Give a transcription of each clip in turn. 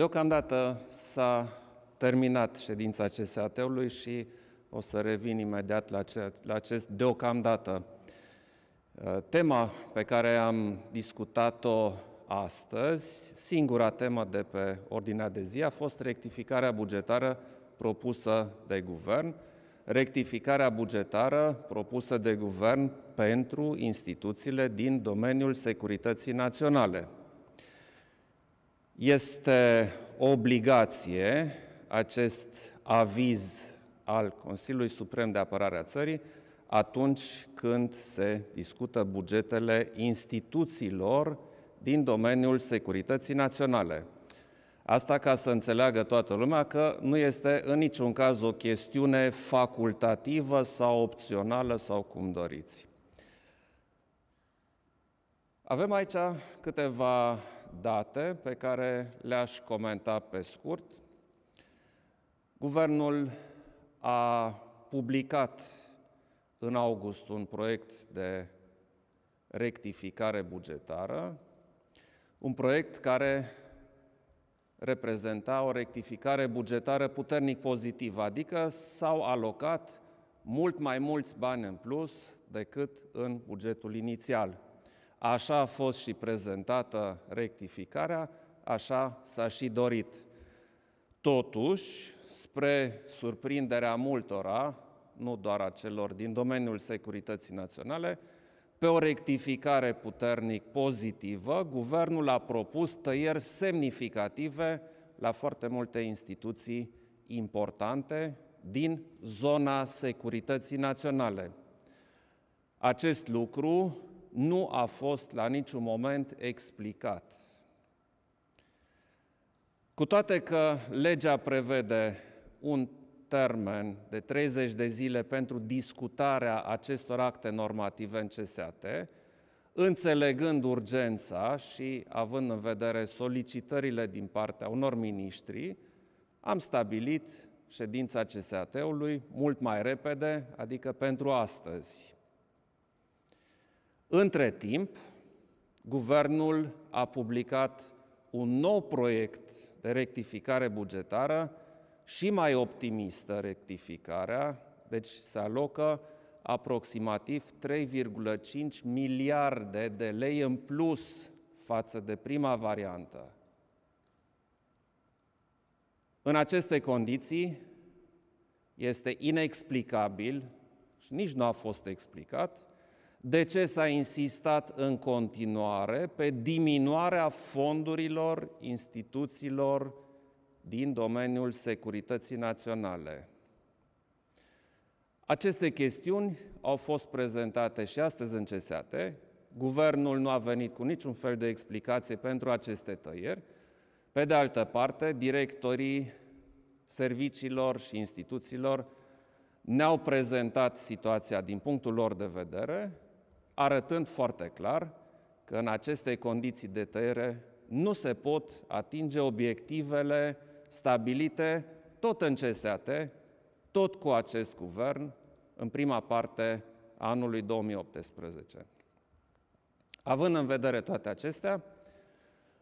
Deocamdată s-a terminat ședința CSAT-ului și o să revin imediat la, ce, la acest deocamdată. Uh, tema pe care am discutat-o astăzi, singura temă de pe ordinea de zi, a fost rectificarea bugetară propusă de guvern, rectificarea bugetară propusă de guvern pentru instituțiile din domeniul securității naționale, este o obligație acest aviz al Consiliului Suprem de Apărare a Țării atunci când se discută bugetele instituțiilor din domeniul securității naționale. Asta ca să înțeleagă toată lumea că nu este în niciun caz o chestiune facultativă sau opțională sau cum doriți. Avem aici câteva date pe care le-aș comenta pe scurt. Guvernul a publicat în august un proiect de rectificare bugetară, un proiect care reprezenta o rectificare bugetară puternic pozitivă, adică s-au alocat mult mai mulți bani în plus decât în bugetul inițial. Așa a fost și prezentată rectificarea, așa s-a și dorit. Totuși, spre surprinderea multora, nu doar a celor din domeniul securității naționale, pe o rectificare puternic pozitivă, guvernul a propus tăieri semnificative la foarte multe instituții importante din zona securității naționale. Acest lucru nu a fost la niciun moment explicat. Cu toate că legea prevede un termen de 30 de zile pentru discutarea acestor acte normative încesate, înțelegând urgența și având în vedere solicitările din partea unor miniștri, am stabilit ședința CSAT-ului mult mai repede, adică pentru astăzi. Între timp, guvernul a publicat un nou proiect de rectificare bugetară și mai optimistă rectificarea, deci se alocă aproximativ 3,5 miliarde de lei în plus față de prima variantă. În aceste condiții, este inexplicabil și nici nu a fost explicat de ce s-a insistat în continuare pe diminuarea fondurilor instituțiilor din domeniul securității naționale? Aceste chestiuni au fost prezentate și astăzi în CSAT. Guvernul nu a venit cu niciun fel de explicație pentru aceste tăieri. Pe de altă parte, directorii serviciilor și instituțiilor ne-au prezentat situația din punctul lor de vedere arătând foarte clar că în aceste condiții de tăiere nu se pot atinge obiectivele stabilite tot în CSAT, tot cu acest guvern, în prima parte a anului 2018. Având în vedere toate acestea,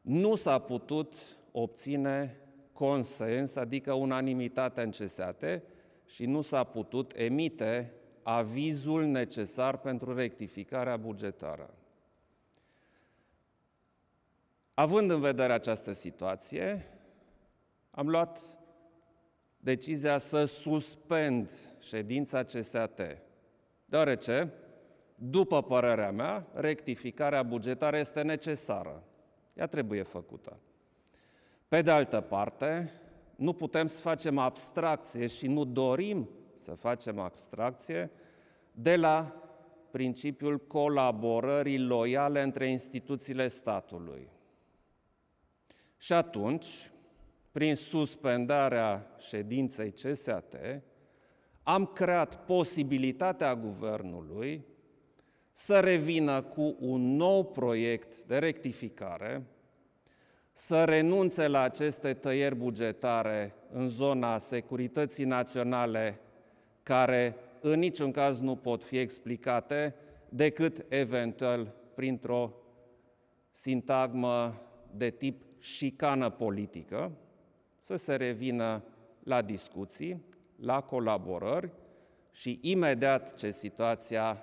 nu s-a putut obține consens, adică unanimitate în CSAT și nu s-a putut emite avizul necesar pentru rectificarea bugetară. Având în vedere această situație, am luat decizia să suspend ședința CSAT, deoarece, după părerea mea, rectificarea bugetară este necesară. Ea trebuie făcută. Pe de altă parte, nu putem să facem abstracție și nu dorim să facem abstracție de la principiul colaborării loiale între instituțiile statului. Și atunci, prin suspendarea ședinței CSAT, am creat posibilitatea guvernului să revină cu un nou proiect de rectificare, să renunțe la aceste tăieri bugetare în zona securității naționale care în niciun caz nu pot fi explicate decât eventual printr-o sintagmă de tip șicană politică, să se revină la discuții, la colaborări și imediat ce situația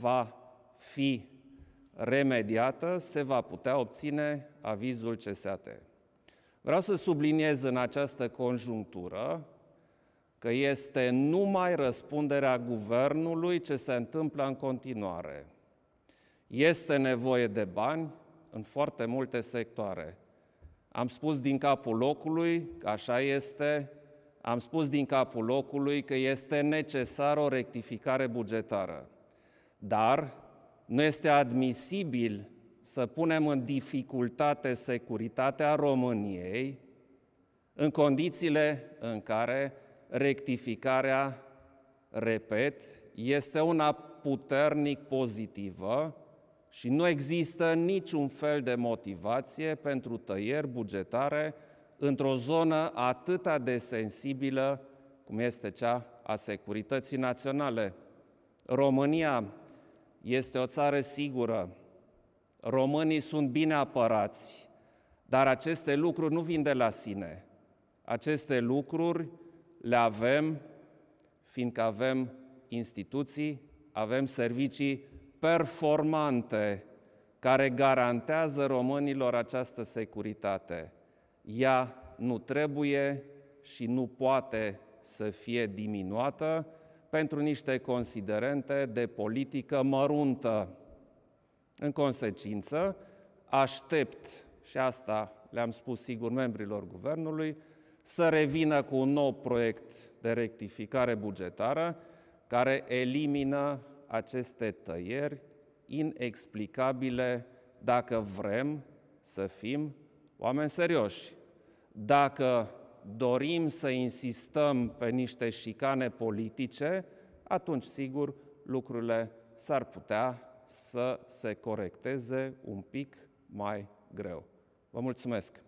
va fi remediată, se va putea obține avizul CSAT. Vreau să subliniez în această conjunctură că este numai răspunderea guvernului ce se întâmplă în continuare. Este nevoie de bani în foarte multe sectoare. Am spus din capul locului că așa este, am spus din capul locului că este necesară o rectificare bugetară. Dar nu este admisibil să punem în dificultate securitatea României în condițiile în care rectificarea, repet, este una puternic pozitivă și nu există niciun fel de motivație pentru tăieri bugetare într-o zonă atât de sensibilă cum este cea a securității naționale. România este o țară sigură, românii sunt bine apărați, dar aceste lucruri nu vin de la sine. Aceste lucruri le avem, fiindcă avem instituții, avem servicii performante care garantează românilor această securitate. Ea nu trebuie și nu poate să fie diminuată pentru niște considerente de politică măruntă. În consecință, aștept, și asta le-am spus sigur membrilor guvernului, să revină cu un nou proiect de rectificare bugetară care elimină aceste tăieri inexplicabile dacă vrem să fim oameni serioși. Dacă dorim să insistăm pe niște șicane politice, atunci, sigur, lucrurile s-ar putea să se corecteze un pic mai greu. Vă mulțumesc!